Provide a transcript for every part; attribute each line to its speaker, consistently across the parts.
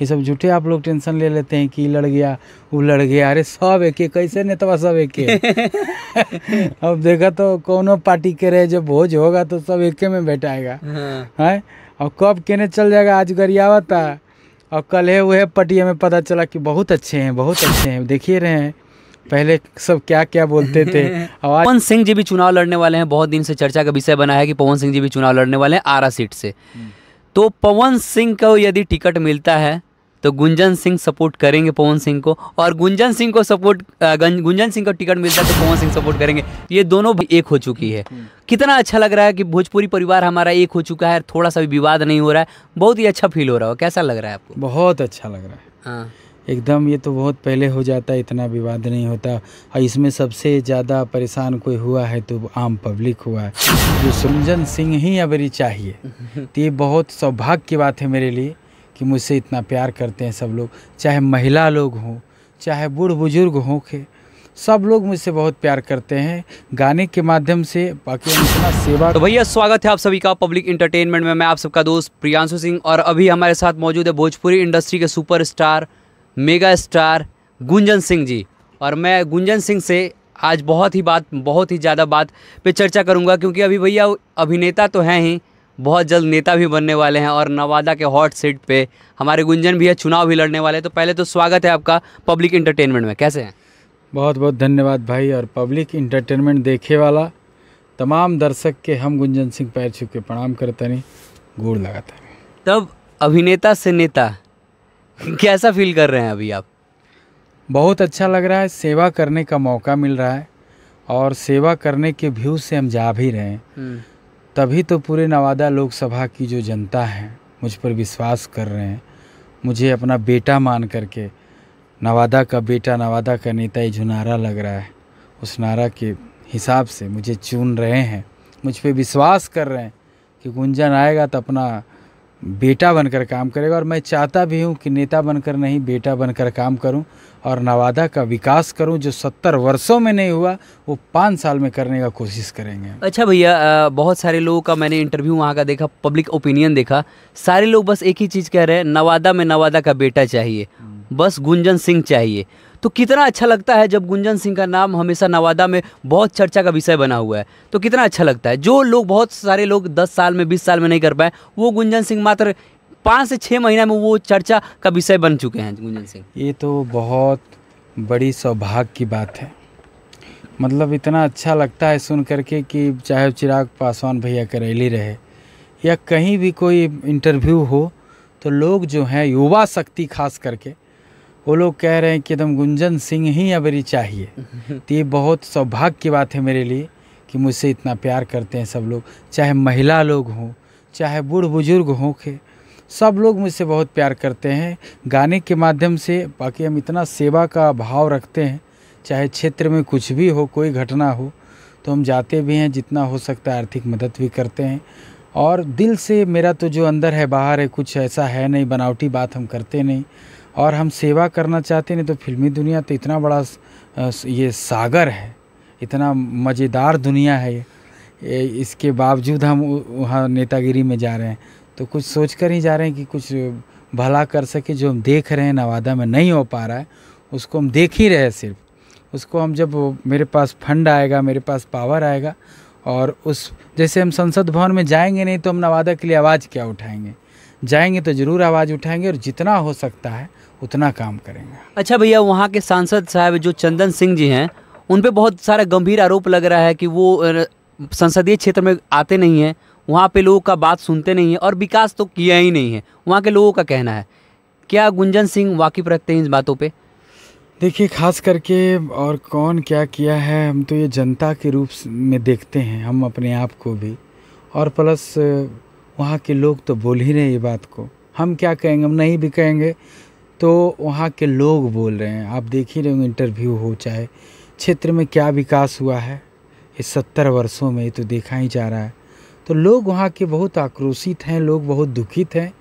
Speaker 1: ये सब झूठे आप लोग टेंशन ले लेते हैं कि लड़ गया वो लड़ गया अरे सब एक कैसे नेतवा सब एक अब देखा तो कोनो पार्टी के रहे जब भोज होगा तो सब एक में बैठाएगा हाँ। है और कब केने चल जाएगा आज गरियावा था और कल है वह पटिया में पता चला कि बहुत अच्छे हैं बहुत अच्छे हैं देखिए रहे हैं पहले सब क्या क्या बोलते थे
Speaker 2: और पवन सिंह जी भी चुनाव लड़ने वाले हैं बहुत दिन से चर्चा का विषय बना है कि पवन सिंह जी भी चुनाव लड़ने वाले हैं आरा सीट से हम्म। तो पवन सिंह को यदि टिकट मिलता है तो गुंजन सिंह सपोर्ट करेंगे पवन सिंह को और गुंजन सिंह को सपोर्ट गुंजन सिंह को टिकट मिलता है तो पवन सिंह सपोर्ट करेंगे ये दोनों भी एक हो चुकी है हम्म। कितना अच्छा लग रहा है कि भोजपुरी परिवार हमारा एक हो चुका है थोड़ा सा भी विवाद नहीं हो रहा है बहुत ही अच्छा फील हो रहा है कैसा लग रहा है आपको बहुत अच्छा लग रहा है हाँ
Speaker 1: एकदम ये तो बहुत पहले हो जाता है इतना विवाद नहीं होता और इसमें सबसे ज़्यादा परेशान कोई हुआ है तो आम पब्लिक हुआ है जो सुरंजन सिंह ही अबरी चाहिए तो ये बहुत सौभाग्य की बात है मेरे लिए कि मुझसे इतना प्यार करते हैं सब लोग चाहे महिला लोग हों चाहे बूढ़ बुजुर्ग हों के सब लोग मुझसे बहुत प्यार करते हैं गाने के माध्यम से बाकी इतना सेवा
Speaker 2: तो भैया स्वागत है आप सभी का पब्लिक इंटरटेनमेंट में मैं आप सबका दोस्त प्रियांशु सिंह और अभी हमारे साथ मौजूद है भोजपुरी इंडस्ट्री के super star mega star Gunjan Singh ji और मैं गुंजन सिंह से आज बहुत ही बात बहुत ही ज़्यादा बात पे चर्चा करूंगा क्योंकि अभी भैया अभिनेता तो हैं ही बहुत जल्द नेता भी बनने वाले हैं और नवादा के हॉट सीट पे हमारे गुंजन भी है चुनाव भी लड़ने वाले हैं तो पहले तो स्वागत है आपका पब्लिक इंटरटेनमेंट में कैसे हैं
Speaker 1: बहुत बहुत धन्यवाद भाई और पब्लिक इंटरटेनमेंट देखे वाला तमाम दर्शक के हम गुंजन सिंह पैर छुप के प्रणाम करते नहीं गोड़ लगाते नहीं तब अभिनेता से नेता कैसा फील कर रहे हैं अभी आप बहुत अच्छा लग रहा है सेवा करने का मौका मिल रहा है और सेवा करने के व्यू से हम जा भी रहे हैं हम्म। तभी तो पूरे नवादा लोकसभा की जो जनता है मुझ पर विश्वास कर रहे हैं मुझे अपना बेटा मान करके नवादा का बेटा नवादा का नेता ये जो नारा लग रहा है उस नारा के हिसाब से मुझे चुन रहे हैं मुझ पर विश्वास कर रहे हैं कि गुंजन आएगा तो अपना बेटा बनकर काम करेगा और मैं चाहता भी हूँ कि नेता बनकर नहीं बेटा बनकर काम करूँ और नवादा का विकास करूं जो सत्तर वर्षों में नहीं हुआ वो पाँच साल में करने का कोशिश करेंगे
Speaker 2: अच्छा भैया बहुत सारे लोगों का मैंने इंटरव्यू वहाँ का देखा पब्लिक ओपिनियन देखा सारे लोग बस एक ही चीज़ कह रहे हैं नवादा में नवादा का बेटा चाहिए बस गुंजन सिंह चाहिए तो कितना अच्छा लगता है जब गुंजन सिंह का नाम हमेशा नवादा में बहुत चर्चा का विषय बना हुआ है तो कितना अच्छा लगता है जो लोग बहुत सारे लोग दस साल में बीस साल में नहीं कर पाए वो गुंजन सिंह मात्र पाँच से छः महीना में वो चर्चा का विषय बन चुके हैं गुंजन सिंह
Speaker 1: ये तो बहुत बड़ी सौभाग्य की बात है मतलब इतना अच्छा लगता है सुन करके कि चाहे चिराग पासवान भैया करेली रहे या कहीं भी कोई इंटरव्यू हो तो लोग जो हैं युवा शक्ति खास करके वो लोग कह रहे हैं कि एकदम गुंजन सिंह ही अबरी चाहिए तो ये बहुत सौभाग्य की बात है मेरे लिए कि मुझसे इतना प्यार करते हैं सब लोग चाहे महिला लोग हों चाहे बूढ़ बुजुर्ग हों के सब लोग मुझसे बहुत प्यार करते हैं गाने के माध्यम से बाकी हम इतना सेवा का भाव रखते हैं चाहे क्षेत्र में कुछ भी हो कोई घटना हो तो हम जाते भी हैं जितना हो सकता है आर्थिक मदद भी करते हैं और दिल से मेरा तो जो अंदर है बाहर है कुछ ऐसा है नहीं बनावटी बात हम करते नहीं और हम सेवा करना चाहते नहीं तो फिल्मी दुनिया तो इतना बड़ा ये सागर है इतना मज़ेदार दुनिया है ये इसके बावजूद हम वहाँ नेतागिरी में जा रहे हैं तो कुछ सोच कर ही जा रहे हैं कि कुछ भला कर सके जो हम देख रहे हैं नवादा में नहीं हो पा रहा है उसको हम देख ही रहे सिर्फ उसको हम जब मेरे पास फंड आएगा मेरे पास पावर आएगा और उस जैसे हम संसद भवन में जाएंगे नहीं तो हम नवादा के लिए आवाज़ क्या उठाएंगे जाएंगे तो ज़रूर आवाज़ उठाएंगे और जितना हो सकता है उतना काम करेंगे
Speaker 2: अच्छा भैया वहाँ के सांसद साहब जो चंदन सिंह जी हैं उन पर बहुत सारा गंभीर आरोप लग रहा है कि वो संसदीय क्षेत्र में आते नहीं हैं वहाँ पे लोगों का बात सुनते नहीं है और विकास तो किया ही नहीं है वहाँ के लोगों का कहना है क्या गुंजन सिंह वाकिफ रखते हैं इन बातों पे
Speaker 1: देखिए खास करके और कौन क्या किया है हम तो ये जनता के रूप में देखते हैं हम अपने आप को भी और प्लस वहाँ के लोग तो बोल ही हैं ये बात को हम क्या कहेंगे हम नहीं भी कहेंगे तो वहाँ के लोग बोल रहे हैं आप देख ही रहे होंगे इंटरव्यू हो चाहे क्षेत्र में क्या विकास हुआ है ये सत्तर वर्षों में ये तो देखा ही जा रहा है तो लोग वहाँ के बहुत आक्रोशित हैं लोग बहुत दुखित हैं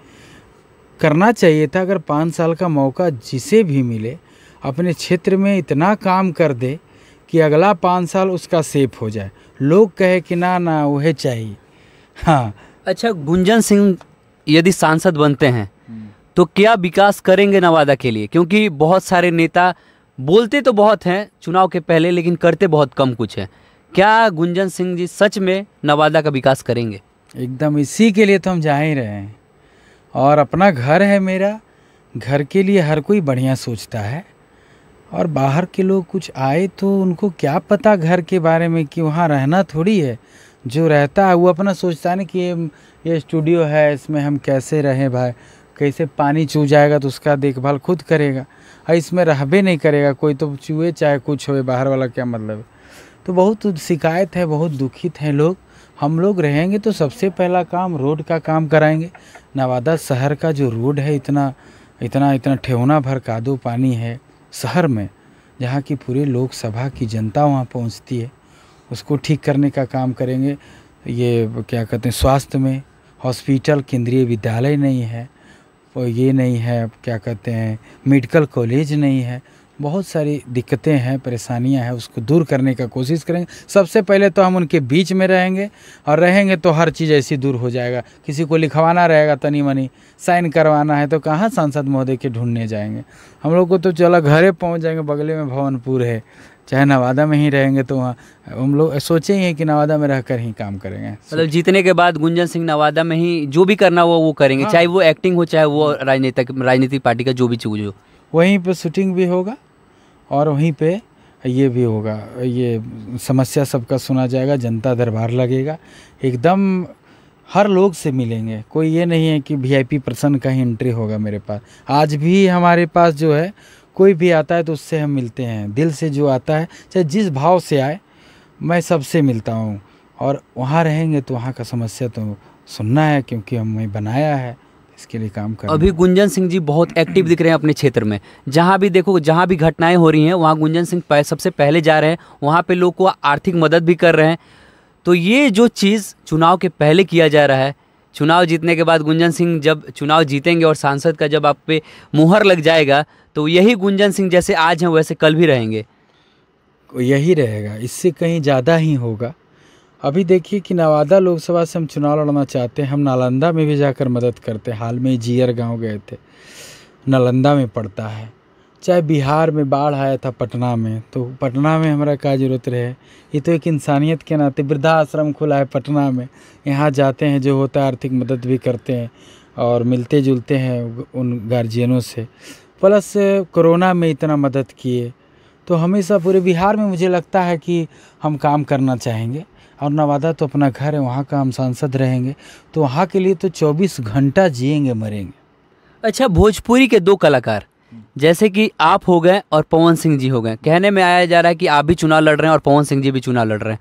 Speaker 1: करना चाहिए था अगर पाँच साल का मौका जिसे भी मिले अपने क्षेत्र में इतना काम कर दे कि अगला पाँच साल उसका सेफ हो जाए लोग कहे कि ना ना वह चाहिए
Speaker 2: हाँ अच्छा गुंजन सिंह यदि सांसद बनते हैं हम्म। तो क्या विकास करेंगे नवादा के लिए क्योंकि बहुत सारे नेता बोलते तो बहुत हैं चुनाव के पहले लेकिन करते बहुत कम कुछ हैं क्या गुंजन सिंह जी सच में नवादा का विकास करेंगे एकदम इसी के लिए तो हम जा ही रहे हैं और अपना घर है मेरा
Speaker 1: घर के लिए हर कोई बढ़िया सोचता है और बाहर के लोग कुछ आए तो उनको क्या पता घर के बारे में कि वहाँ रहना थोड़ी है जो रहता है वो अपना सोचता है ना कि ये ये स्टूडियो है इसमें हम कैसे रहें भाई कैसे पानी चू जाएगा तो उसका देखभाल खुद करेगा और इसमें रहबे नहीं करेगा कोई तो चूहे चाहे कुछ हो बाहर वाला क्या मतलब तो बहुत शिकायत है बहुत दुखित हैं लोग हम लोग रहेंगे तो सबसे पहला काम रोड का काम कराएंगे नवादा शहर का जो रोड है इतना इतना इतना ठेहुना भर कादो पानी है शहर में जहाँ की पूरे लोकसभा की जनता वहाँ पहुँचती है उसको ठीक करने का काम करेंगे ये क्या कहते हैं स्वास्थ्य में हॉस्पिटल केंद्रीय विद्यालय नहीं है ये नहीं है क्या कहते हैं मेडिकल कॉलेज नहीं है बहुत सारी दिक्कतें हैं परेशानियां हैं उसको दूर करने का कोशिश करेंगे सबसे पहले तो हम उनके बीच में रहेंगे और रहेंगे तो हर चीज़ ऐसी दूर हो जाएगा किसी को लिखवाना रहेगा तनी मनी साइन करवाना है तो कहाँ सांसद महोदय के ढूंढने जाएंगे हम लोग को तो चलो घरे पहुँच जाएंगे बगले में भवनपुर है चाहे नवादा में ही रहेंगे तो वहाँ हम लोग सोचे ही हैं कि नवादा में रहकर ही काम करेंगे मतलब
Speaker 2: जीतने के बाद गुंजन सिंह नवादा में ही जो भी करना हो वो करेंगे हाँ। चाहे वो एक्टिंग हो चाहे वो राजनीतिक राजनीतिक पार्टी का जो भी चीज़ हो
Speaker 1: वहीं पर शूटिंग भी होगा और वहीं पर ये भी होगा ये समस्या सबका सुना जाएगा जनता दरबार लगेगा एकदम हर लोग से मिलेंगे कोई ये नहीं है कि वीआईपी पर्सन का ही एंट्री होगा मेरे पास आज भी हमारे पास जो है कोई भी आता है तो उससे हम मिलते हैं दिल से जो आता है चाहे जिस भाव से आए मैं सबसे मिलता हूँ और वहाँ रहेंगे तो वहाँ का समस्या तो सुनना है
Speaker 2: क्योंकि हमें बनाया है इसके लिए काम कर अभी गुंजन सिंह जी बहुत एक्टिव दिख रहे हैं अपने क्षेत्र में जहाँ भी देखो जहाँ भी घटनाएं हो रही हैं वहाँ गुंजन सिंह सबसे पहले जा रहे हैं वहाँ पे लोग को आर्थिक मदद भी कर रहे हैं तो ये जो चीज़ चुनाव के पहले किया जा रहा है चुनाव जीतने के बाद गुंजन सिंह जब चुनाव जीतेंगे और सांसद का जब आप पे मुहर लग जाएगा तो यही गुंजन सिंह जैसे आज हैं वैसे कल भी रहेंगे यही
Speaker 1: रहेगा इससे कहीं ज़्यादा ही होगा अभी देखिए कि नवादा लोकसभा से हम चुनाव लड़ना चाहते हैं हम नालंदा में भी जाकर मदद करते हैं हाल में जियर गांव गए थे नालंदा में पड़ता है चाहे बिहार में बाढ़ आया था पटना में तो पटना में हमारा क्या ज़रूरत रहे ये तो एक इंसानियत के नाते वृद्धाश्रम खुला है पटना में यहाँ जाते हैं जो होता है आर्थिक मदद भी करते हैं और मिलते जुलते हैं उन गार्जियनों से प्लस कोरोना में इतना मदद किए तो हमेशा पूरे बिहार में मुझे लगता है कि हम काम करना चाहेंगे और नवादा तो अपना घर है वहाँ का हम सांसद रहेंगे तो वहाँ के लिए तो 24 घंटा जिएंगे मरेंगे
Speaker 2: अच्छा भोजपुरी के दो कलाकार जैसे कि आप हो गए और पवन सिंह जी हो गए कहने में आया जा रहा है कि आप भी चुनाव लड़ रहे हैं और पवन सिंह जी भी चुनाव लड़ रहे हैं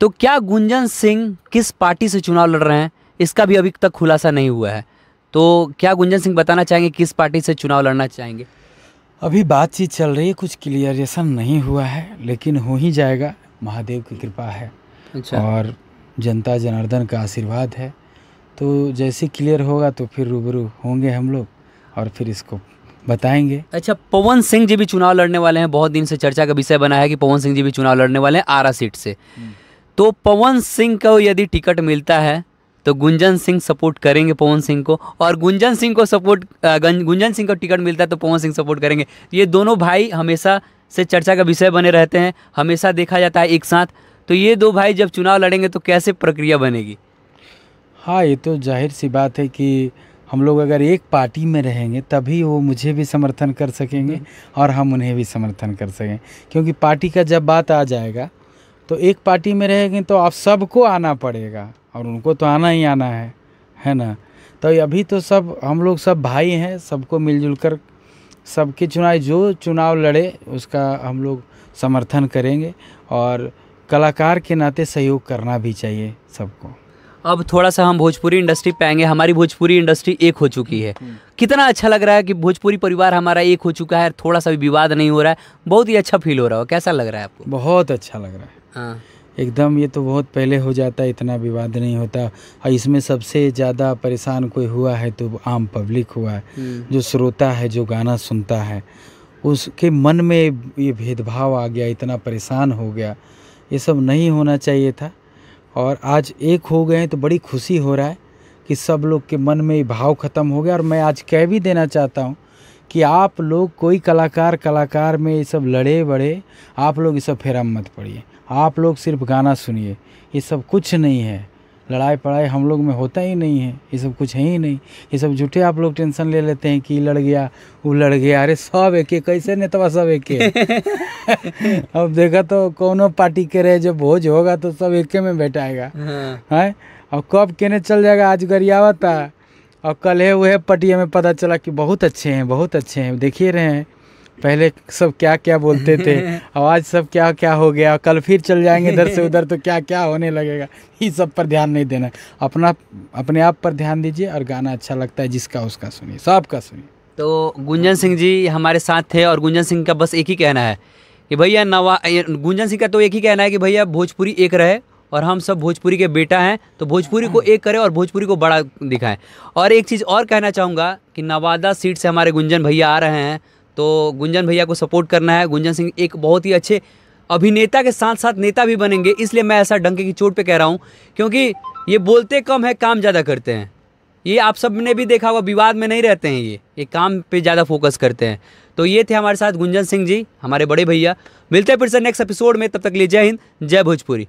Speaker 2: तो क्या गुंजन सिंह किस पार्टी से चुनाव लड़ रहे हैं इसका भी अभी तक खुलासा नहीं हुआ है तो क्या गुंजन सिंह बताना चाहेंगे किस पार्टी से चुनाव लड़ना चाहेंगे
Speaker 1: अभी बातचीत चल रही है कुछ क्लियरेशन नहीं हुआ है लेकिन हो ही जाएगा महादेव की कृपा है अच्छा। और जनता जनार्दन का आशीर्वाद है तो जैसे क्लियर होगा तो फिर रूबरू होंगे हम लोग और फिर इसको बताएंगे
Speaker 2: अच्छा पवन सिंह जी भी चुनाव लड़ने वाले हैं बहुत दिन से चर्चा का विषय बना है कि पवन सिंह जी भी चुनाव लड़ने वाले हैं आरा सीट से हम्म। तो पवन सिंह को यदि टिकट मिलता है तो गुंजन सिंह सपोर्ट करेंगे पवन सिंह को और गुंजन सिंह को सपोर्ट गुंजन सिंह को टिकट मिलता है तो पवन सिंह सपोर्ट करेंगे ये दोनों भाई हमेशा से चर्चा का विषय बने रहते हैं हमेशा देखा जाता है एक साथ तो ये दो भाई जब चुनाव लड़ेंगे तो कैसे प्रक्रिया बनेगी
Speaker 1: हाँ ये तो जाहिर सी बात है कि हम लोग अगर एक पार्टी में रहेंगे तभी वो मुझे भी समर्थन कर सकेंगे हम्म। और हम उन्हें भी समर्थन कर सकें क्योंकि पार्टी का जब बात आ जाएगा तो एक पार्टी में रहेंगे तो आप सबको आना पड़ेगा और उनको तो आना ही आना है है ना तो अभी तो सब हम लोग सब भाई हैं सबको मिलजुल कर सबके चुनाव जो चुनाव लड़े उसका हम लोग समर्थन करेंगे और कलाकार के नाते सहयोग करना भी चाहिए सबको
Speaker 2: अब थोड़ा सा हम भोजपुरी इंडस्ट्री पे आएंगे हमारी भोजपुरी इंडस्ट्री एक हो चुकी है हम्म। कितना अच्छा लग रहा है कि भोजपुरी परिवार हमारा एक हो चुका है थोड़ा सा भी विवाद नहीं हो रहा है बहुत ही अच्छा फील हो रहा है कैसा लग रहा है आपको बहुत अच्छा लग रहा है हाँ।
Speaker 1: एकदम ये तो बहुत पहले हो जाता है इतना विवाद नहीं होता और इसमें सबसे ज़्यादा परेशान कोई हुआ है तो आम पब्लिक हुआ है हम्म। जो श्रोता है जो गाना सुनता है उसके मन में ये भेदभाव आ गया इतना परेशान हो गया ये सब नहीं होना चाहिए था और आज एक हो गए तो बड़ी खुशी हो रहा है कि सब लोग के मन में ये भाव ख़त्म हो गया और मैं आज कह भी देना चाहता हूँ कि आप लोग कोई कलाकार कलाकार में ये सब लड़े बड़े आप लोग ये सब फेरा मत पड़िए आप लोग सिर्फ गाना सुनिए ये सब कुछ नहीं है लड़ाई पढ़ाई हम लोग में होता ही नहीं है ये सब कुछ है ही नहीं ये सब झूठे आप लोग टेंशन ले लेते हैं कि लड़ गया वो लड़ गया अरे सब एक कैसे नेतवा सब एक अब देखा तो कौनो पार्टी के रहे जब भोज होगा तो सब एक में बैठाएगा हाँ। है और कब केने चल जाएगा आज गरियावत और कल है वह पटिया में पता चला कि बहुत अच्छे हैं बहुत अच्छे हैं देखिए रहे हैं पहले सब क्या क्या बोलते थे आज सब क्या क्या हो गया कल फिर चल जाएंगे इधर से उधर तो क्या क्या होने लगेगा ये सब पर ध्यान नहीं देना अपना अपने आप पर ध्यान दीजिए और गाना अच्छा लगता है जिसका उसका सुनिए सबका सुनिए
Speaker 2: तो गुंजन सिंह जी हमारे साथ थे और गुंजन सिंह का बस एक ही कहना है कि भैया नवा गुंजन सिंह का तो एक ही कहना है कि भैया भोजपुरी एक रहे और हम सब भोजपुरी के बेटा हैं तो भोजपुरी को एक करें और भोजपुरी को बड़ा दिखाएं और एक चीज़ और कहना चाहूँगा कि नवादा सीट से हमारे गुंजन भैया आ रहे हैं तो गुंजन भैया को सपोर्ट करना है गुंजन सिंह एक बहुत ही अच्छे अभिनेता के साथ साथ नेता भी बनेंगे इसलिए मैं ऐसा डंके की चोट पे कह रहा हूँ क्योंकि ये बोलते कम है काम ज़्यादा करते हैं ये आप सब ने भी देखा होगा विवाद में नहीं रहते हैं ये ये काम पे ज़्यादा फोकस करते हैं तो ये थे हमारे साथ गुंजन सिंह जी हमारे बड़े भैया मिलते हैं फिर से नेक्स्ट एपिसोड में तब तक लिए जय हिंद जय भोजपुरी